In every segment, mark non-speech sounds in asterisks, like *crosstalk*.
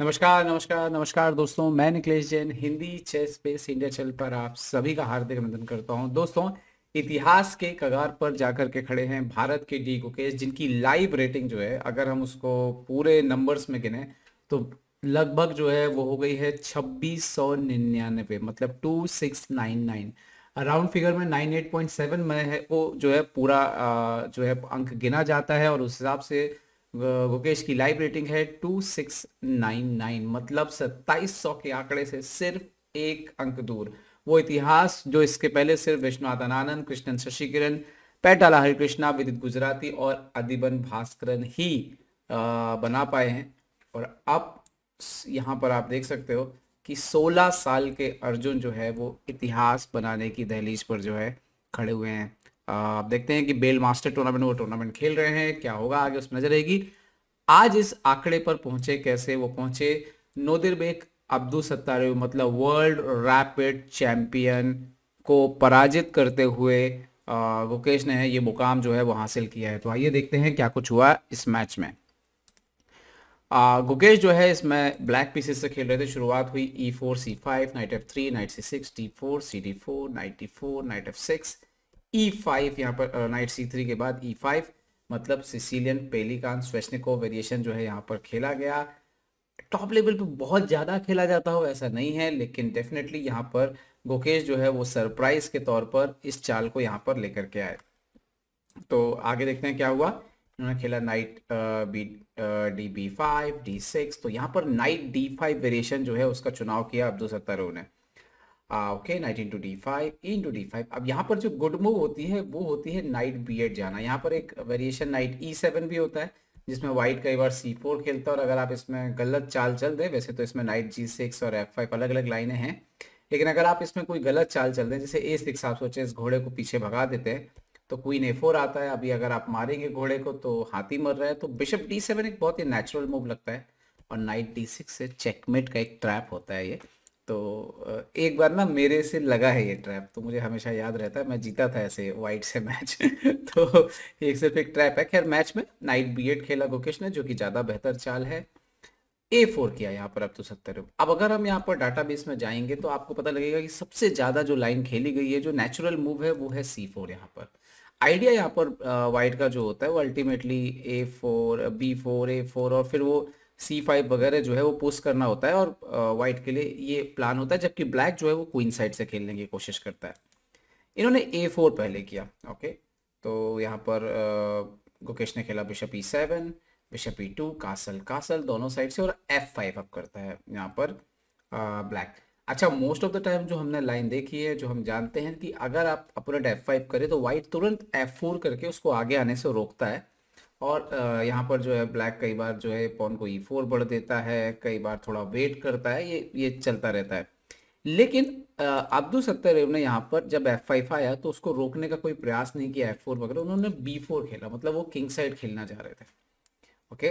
नमस्कार नमस्कार नमस्कार दोस्तों मैं Niklesh Jain Hindi ChessBase India channel पर आप सभी का हार्दिक अभिनंदन करता हूं दोस्तों इतिहास के कगार पर जाकर के खड़े हैं भारत के डी गुकेश जिनकी लाइव रेटिंग जो है अगर हम उसको पूरे नंबर्स में गिने तो लगभग जो है वो हो गई है छब्बीस सौ निन्यानवे मतलब two six nine nine around figure में नाइन एट पॉइंट सेवन में है वो जो है पूरा जो है अंक गिना जाता है और उस हिसाब से गोकेश की लाइव रेटिंग है 2699 मतलब 2700 के आंकड़े से सिर्फ एक अंक दूर वो इतिहास जो इसके पहले सिर्फ विश्वनाथन आनंद कृष्णन शशि किरण पैटाला हरिकृष्णा विदित गुजराती और अधिबन भास्करन ही बना पाए हैं और अब यहाँ पर आप देख सकते हो कि 16 साल के अर्जुन जो है वो इतिहास बनाने की दहलीज पर जो है खड़े हुए हैं आप देखते हैं कि बेल मास्टर टूर्नामेंट वो टूर्नामेंट खेल रहे हैं क्या होगा आगे उसमें नजर रहेगी आज इस आंकड़े पर पहुंचे कैसे वो पहुंचे नोदिर बेग अब्दू सत्तारेव मतलब वर्ल्ड रैपिड चैंपियन को पराजित करते हुए गुकेश ने ये मुकाम जो है वो हासिल किया है तो आइए देखते हैं क्या कुछ हुआ इस मैच में गुकेश जो है इसमें ब्लैक पीसेस से खेल रहे थे शुरुआत हुई E four C five knight F three knight C six D four C D four knight D four knight F six E e five यहाँ पर नाइट सी थ्री के बाद ई e फाइव मतलब सिसिलियन पेलिकान स्वेशनिको वेरिएशन जो है यहाँ पर खेला गया टॉप लेवल पे बहुत ज़्यादा खेला जाता हो ऐसा नहीं है लेकिन डेफिनेटली यहाँ पर गोकेश जो है वो सरप्राइज के तौर पर इस चाल को यहाँ पर लेकर के आए तो आगे देखते हैं क्या हुआ इन्होंने खेला knight B D B five D six तो यहाँ पर नाइट डी फाइव वेरिएशन जो है उसका चुनाव किया अब्दुल सत्तारू ने okay knight into D five into D five अब यहाँ पर जो गुड मूव होती है वो होती है नाइट बी एट जाना यहाँ पर एक वेरिएशन नाइट ई सेवन भी होता है जिसमें वाइट कई बार सी फोर खेलता है और अगर आप इसमें गलत चाल चल दें वैसे तो इसमें नाइट जी सिक्स और एफ फाइव अलग अलग लाइनें हैं लेकिन अगर आप इसमें कोई गलत चाल चल दें जैसे ए सिक्स आप सोचें इस घोड़े को पीछे भगा देते हैं तो क्वीन ए फोर आता है अभी अगर आप मारेंगे घोड़े को तो हाथी मर रहा है तो बिशप डी सेवन एक बहुत ही नेचुरल मूव लगता है और नाइट डी सिक्स से चेकमेट का एक ट्रैप होता है ये तो एक बार ना मेरे से लगा है ये ट्रैप तो मुझे हमेशा याद रहता है मैं जीता था ऐसे वाइट से मैच *laughs* तो एक सिर्फ एक ट्रैप है खैर मैच में नाइट बी एड खेला गोकेश ने जो कि ज़्यादा बेहतर चाल है ए फोर किया यहाँ पर अब तो सत्तर अब अगर हम यहाँ पर डाटा बेस में जाएंगे तो आपको पता लगेगा कि सबसे ज़्यादा जो लाइन खेली गई है जो नेचुरल मूव है वो है सी फोर यहाँ पर आइडिया यहाँ पर वाइट का जो होता है वो ultimately A four B four A four और फिर वो सी फाइव वगैरह जो है वो पोस्ट करना होता है और वाइट के लिए ये प्लान होता है जबकि ब्लैक जो है वो क्वीन साइड से खेलने की कोशिश करता है इन्होंने ए फोर पहले किया ओके तो यहाँ पर गुकेश ने खेला bishop E seven bishop E two castle castle दोनों साइड से और एफ फाइव अप करता है यहाँ पर ब्लैक अच्छा मोस्ट ऑफ द टाइम जो हमने लाइन देखी है जो हम जानते हैं कि अगर आप अपोनेंट एफ फाइव करें तो वाइट तुरंत एफ फोर करके उसको आगे आने से रोकता है और यहाँ पर जो है ब्लैक कई बार जो है पॉन को ई e फोर बढ़ देता है कई बार थोड़ा वेट करता है ये ये चलता रहता है लेकिन अब्दुल सत्तारेव ने यहाँ पर जब एफ फाइव आया तो उसको रोकने का कोई प्रयास नहीं किया एफ फोर वगैरह उन्होंने बी फोर खेला मतलब वो किंग साइड खेलना चाह रहे थे ओके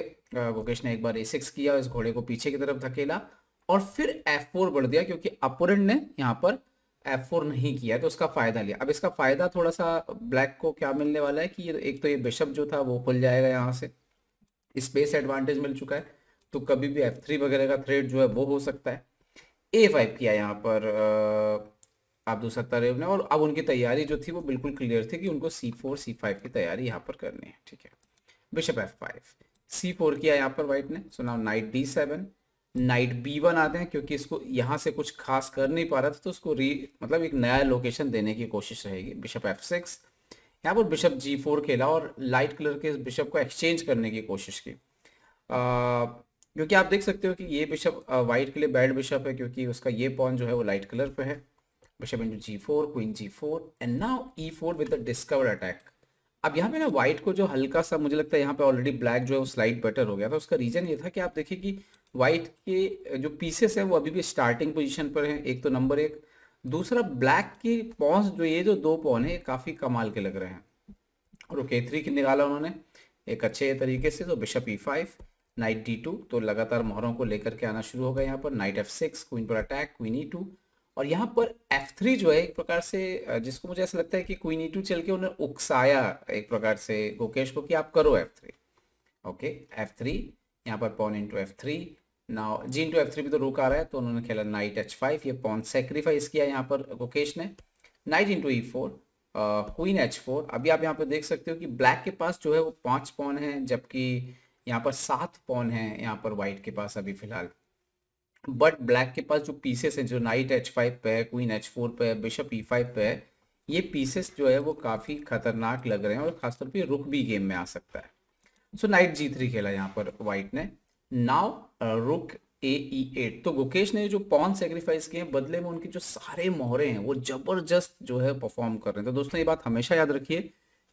गोकेश ने एक बार ए सिक्स किया इस घोड़े को पीछे की तरफ धकेला और फिर एफ फोर बढ़ दिया क्योंकि अपोरेंट ने यहाँ पर एफ फोर नहीं किया तो उसका फायदा लिया अब इसका फायदा थोड़ा सा ब्लैक को क्या मिलने वाला है कि ये एक तो ये बिशप जो था वो खुल जाएगा यहाँ से स्पेस एडवांटेज मिल चुका है तो कभी भी एफ थ्री वगैरह का थ्रेड जो है वो हो सकता है ए फाइव किया यहाँ पर अब्दुल सत्तार ने और अब उनकी तैयारी जो थी वो बिल्कुल क्लियर थी कि उनको सी फोर सी फाइव की तैयारी यहाँ पर करनी है ठीक है bishop F five C four किया यहाँ पर वाइट ने सुना knight D seven knight B one आते हैं क्योंकि इसको यहाँ से कुछ खास कर नहीं पा रहा था तो उसको री मतलब एक नया लोकेशन देने की कोशिश रहेगी बिशप एफ सिक्स यहाँ पर बिशप जी फोर खेला और लाइट कलर के इस बिशप को एक्सचेंज करने की कोशिश की आ, क्योंकि आप देख सकते हो कि ये बिशप वाइट के लिए बैड बिशप है क्योंकि उसका ये पॉन जो है वो लाइट कलर पे है bishop into G four queen G four and now E four with the discover attack अब यहाँ पे ना वाइट को जो हल्का सा मुझे लगता है यहाँ पे ऑलरेडी ब्लैक जो है वो स्लाइड बेटर हो गया था उसका रीजन ये था कि आप देखिए कि वाइट के जो पीसेस है वो अभी भी स्टार्टिंग पोजीशन पर हैं एक तो नंबर एक दूसरा ब्लैक की पॉन्स जो ये जो दो पॉन है काफ़ी कमाल के लग रहे हैं और ओके थ्री की निकाला उन्होंने एक अच्छे तरीके से तो bishop E five knight D two तो लगातार मोहरों को लेकर के आना शुरू हो गया यहाँ पर नाइट एफ सिक्स क्वीन पर अटैक क्वीन ई टू और यहाँ पर एफ थ्री जो है एक प्रकार से जिसको मुझे ऐसा लगता है कि क्वीन ई टू चल के उन्हें उकसाया एक प्रकार से गोकेश को कि आप करो F three okay F three यहाँ पर pawn into F three now G into F three भी तो रुक आ रहा है तो उन्होंने खेला नाइट एच फाइव ये पॉन सेक्रीफाइस किया यहाँ पर गुकेश ने knight into E four queen H four अभी आप यहाँ पर देख सकते हो कि ब्लैक के पास जो है वो पांच पॉन है जबकि यहाँ पर सात पॉन है यहाँ पर वाइट के पास अभी फिलहाल बट ब्लैक के पास जो पीसेस हैं जो नाइट एच फाइव पे है क्वीन एच फोर पे है बिशप ई फाइव पे है ये पीसेस जो है वो काफ़ी खतरनाक लग रहे हैं और खासतौर पर रुक भी गेम में आ सकता है सो नाइट जी थ्री खेला यहाँ पर वाइट ने नाउ रुक ए ई एट तो गुकेश ने जो पॉन सेक्रीफाइस किए बदले में उनके जो सारे मोहरे हैं वो जबरदस्त जो है परफॉर्म कर रहे हैं तो दोस्तों ये बात हमेशा याद रखिए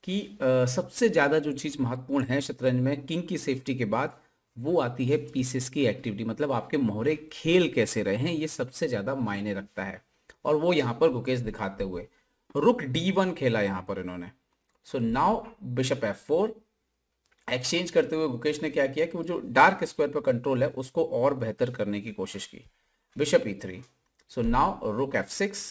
कि आ, uh, सबसे ज़्यादा जो चीज़ महत्वपूर्ण है शतरंज में किंग की सेफ्टी के बाद वो आती है पीसेस की एक्टिविटी मतलब आपके मोहरे खेल कैसे रहे हैं ये सबसे ज़्यादा मायने रखता है और वो यहाँ पर गुकेश दिखाते हुए रुक डी वन खेला यहाँ पर इन्होंने so now bishop F four exchange करते हुए गुकेश ने क्या किया कि वो जो डार्क स्क्वायर पर कंट्रोल है उसको और बेहतर करने की कोशिश की bishop E three so now rook F six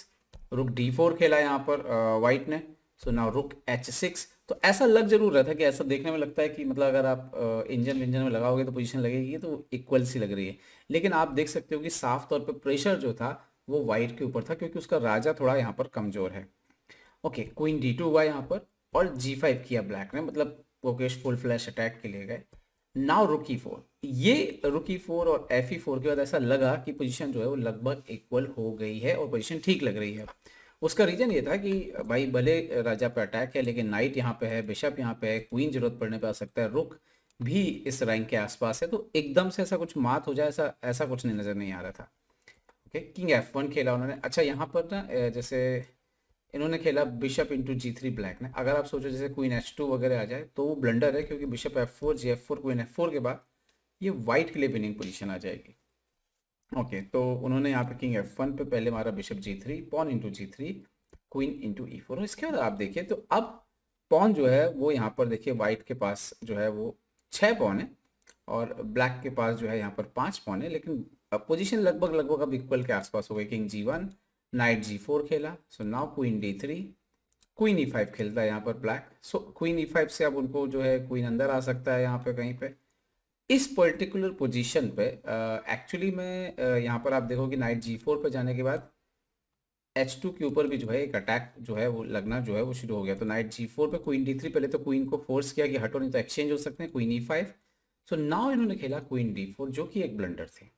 rook D four खेला यहाँ पर वाइट uh, ने so now rook H six तो ऐसा लग जरूर रहा था कि ऐसा देखने में लगता है कि मतलब अगर आप इंजन uh, विंजन में लगाओगे तो पोजिशन लगेगी तो इक्वल सी लग रही है लेकिन आप देख सकते हो कि साफ तौर पर प्रेशर जो था वो वाइट के ऊपर था क्योंकि उसका राजा थोड़ा यहाँ पर कमजोर है ओके क्वीन डी टू हुआ यहाँ पर और जी फाइव किया ब्लैक ने मतलब गोकेश फुल फ्लैश अटैक के लिए गए नाउ रुकी फोर ये रुकी फोर और एफ ई फोर के बाद ऐसा लगा कि पोजीशन जो है वो लगभग इक्वल हो गई है और पोजीशन ठीक लग रही है उसका रीजन ये था कि भाई भले राजा पे अटैक है लेकिन नाइट यहाँ पे है बिशप यहाँ पे है क्वीन जरूरत पड़ने पे आ सकता है रुक भी इस रैंक के आसपास है तो एकदम से ऐसा कुछ मात हो जाए ऐसा ऐसा कुछ नहीं नज़र नहीं आ रहा था ओके किंग एफ वन खेला उन्होंने अच्छा यहाँ पर ना जैसे इन्होंने खेला bishop into G three black ने अगर आप सोचो जैसे क्वीन एच टू वगैरह आ जाए तो वो ब्लंडर है क्योंकि bishop F four G F four queen F four के बाद ये वाइट के लिए विनिंग पोजीशन आ जाएगी ओके तो उन्होंने यहाँ पे किंग एफ वन पे पहले मारा bishop G three pawn into G three queen into E four इसके बाद आप देखिए तो अब पॉन जो है वो यहाँ पर देखिए वाइट के पास जो है वो छः पॉन है और ब्लैक के पास जो है यहाँ पर पाँच पॉन है लेकिन पोजिशन लगभग लगभग अब इक्वल के आसपास हो गए king G one knight G four खेला so now queen D three queen E five खेलता है यहाँ पर black so queen E five से अब उनको जो है क्वीन अंदर आ सकता है यहाँ पे कहीं पे इस पर्टिकुलर पोजीशन पे एक्चुअली मैं यहाँ पर आप देखो कि नाइट जी फोर पर जाने के बाद एच टू के ऊपर भी जो है एक अटैक जो है वो लगना जो है वो शुरू हो गया तो नाइट जी फोर पर क्वीन डी थ्री पहले तो क्वीन को फोर्स किया कि हटो नहीं तो एक्सचेंज हो सकते हैं क्वीन ई फाइव सो नाव इन्होंने खेला क्वीन डी फोर जो कि एक ब्लंडर थी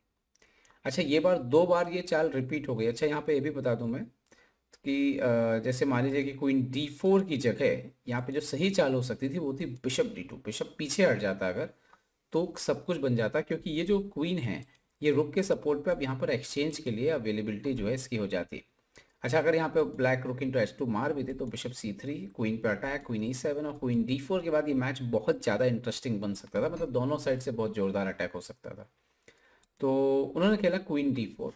अच्छा ये बार दो बार ये चाल रिपीट हो गई अच्छा यहाँ पे ये भी बता दूं मैं कि जैसे मान लीजिए कि क्वीन डी फोर की जगह यहाँ पे जो सही चाल हो सकती थी वो थी बिशप डी टू बिशप पीछे हट जाता अगर तो सब कुछ बन जाता क्योंकि ये जो क्वीन है ये रुक के सपोर्ट पे अब यहाँ पर एक्सचेंज के लिए अवेलेबिलिटी जो है इसकी हो जाती अच्छा अगर यहाँ पे ब्लैक रुक टू एच टू मार भी दे तो बिशप सी थ्री क्वीन पे अटैक क्वीन ई सेवन और क्वीन डी फोर के बाद ये मैच बहुत ज़्यादा इंटरेस्टिंग बन सकता था मतलब दोनों साइड से बहुत ज़ोरदार अटैक हो सकता था तो उन्होंने खेला क्वीन डी फोर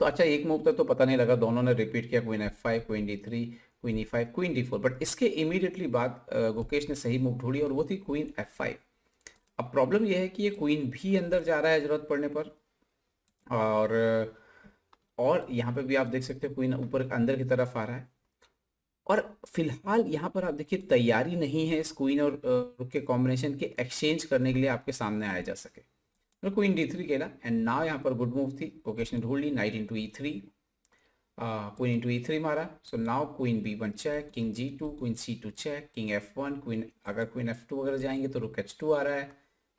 तो अच्छा एक मूव तक तो पता नहीं लगा दोनों ने रिपीट किया queen F five queen D three queen E five queen D four but इसके इमीडिएटली बाद गुकेश ने सही मूव ढूंढी और वो थी क्वीन एफ फाइव अब प्रॉब्लम यह है कि ये क्वीन भी अंदर जा रहा है जरूरत पड़ने पर और और यहाँ पे भी आप देख सकते हैं क्वीन ऊपर अंदर की तरफ आ रहा है और फिलहाल यहाँ पर आप देखिए तैयारी नहीं है इस क्वीन और रुक के कॉम्बिनेशन के एक्सचेंज करने के लिए आपके सामने आया जा सके क्वीन डी थ्री खेला एंड नाव यहाँ पर गुड मूव थी ओकेशन ढूंढ ली knight into E three queen into E three मारा so now queen B one check king G two queen C two check king F one queen अगर queen F two वगैरह जाएंगे तो रुक H two आ रहा है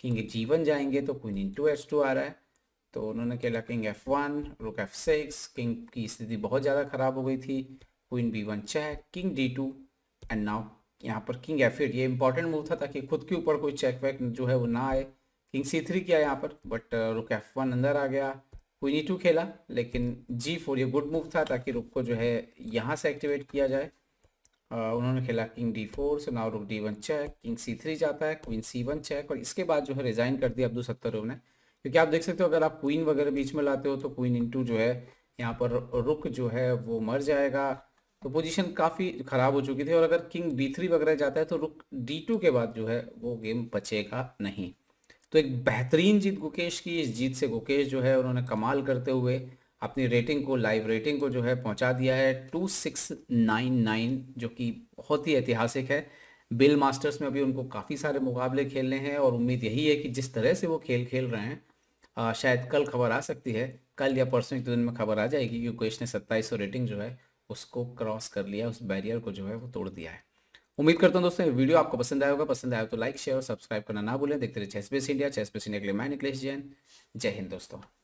किंग जी वन जाएंगे तो क्वीन इंटू एच टू आ रहा है तो उन्होंने खेला king F one rook F six king की स्थिति बहुत ज़्यादा खराब हो गई थी queen B one check king D two and now यहाँ पर किंग एफ एट ये इंपॉर्टेंट मूव था ताकि खुद के ऊपर कोई चेक वैक जो है वो ना आए किंग सी थ्री किया यहाँ पर बट रुक एफ वन अंदर आ गया क्वीन ई टू खेला लेकिन जी फोर ये गुड मूव था ताकि रुक को जो है यहाँ से एक्टिवेट किया जाए uh, उन्होंने खेला किंग डी फोर से now rook D one check king C three जाता है क्वीन सी वन चेक और इसके बाद जो है रिजाइन कर दिया अब्दुल सत्तर ने क्योंकि आप देख सकते हो अगर आप क्वीन वगैरह बीच में लाते हो तो क्वीन इन e जो है यहाँ पर रुक जो है वो मर जाएगा तो पोजीशन काफ़ी ख़राब हो चुकी थी और अगर किंग बी थ्री वगैरह जाता है तो रुक डी टू के बाद जो है वो गेम बचेगा नहीं तो एक बेहतरीन जीत गुकेश की इस जीत से गुकेश जो है उन्होंने कमाल करते हुए अपनी रेटिंग को लाइव रेटिंग को जो है पहुंचा दिया है 2699 जो कि बहुत ही ऐतिहासिक है बिल मास्टर्स में अभी उनको काफ़ी सारे मुकाबले खेलने हैं और उम्मीद यही है कि जिस तरह से वो खेल खेल रहे हैं आ, शायद कल खबर आ सकती है कल या परसों एक दिन में खबर आ जाएगी कि योगेश ने सत्ताईस रेटिंग जो है उसको क्रॉस कर लिया उस बैरियर को जो है वो तोड़ दिया है उम्मीद करता हूँ दोस्तों वीडियो आपको पसंद आया होगा पसंद आया तो लाइक शेयर और सब्सक्राइब करना ना भूलें देखते रहे ChessBase India ChessBase base India के लिए मैं निकलेश जैन जय हिंद दोस्तों